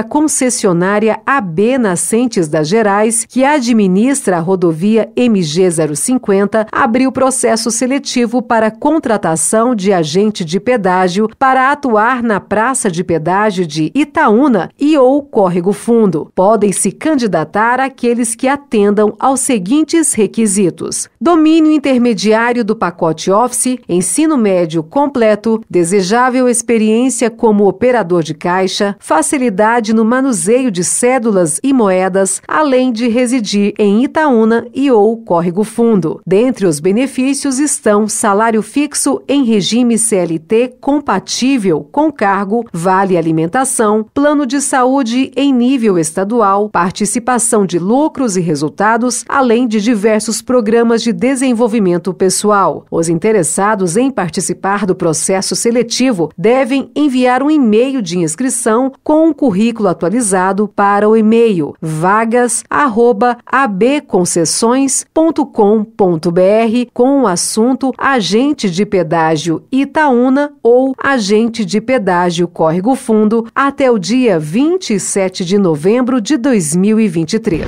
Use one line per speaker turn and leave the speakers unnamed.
a concessionária AB Nascentes das Gerais, que administra a rodovia MG050, abriu processo seletivo para contratação de agente de pedágio para atuar na praça de pedágio de Itaúna e ou Córrego Fundo. Podem se candidatar aqueles que atendam aos seguintes requisitos: domínio intermediário do pacote Office, ensino médio completo, desejável experiência como operador de caixa, facilidade atividade no manuseio de cédulas e moedas, além de residir em Itaúna e ou Córrego Fundo. Dentre os benefícios estão salário fixo em regime CLT compatível com cargo, vale alimentação, plano de saúde em nível estadual, participação de lucros e resultados, além de diversos programas de desenvolvimento pessoal. Os interessados em participar do processo seletivo devem enviar um e-mail de inscrição com um currículo currículo atualizado para o e-mail vagas@abconcessões.com.br com o assunto agente de pedágio Itaúna ou agente de pedágio Córrego Fundo até o dia 27 de novembro de 2023.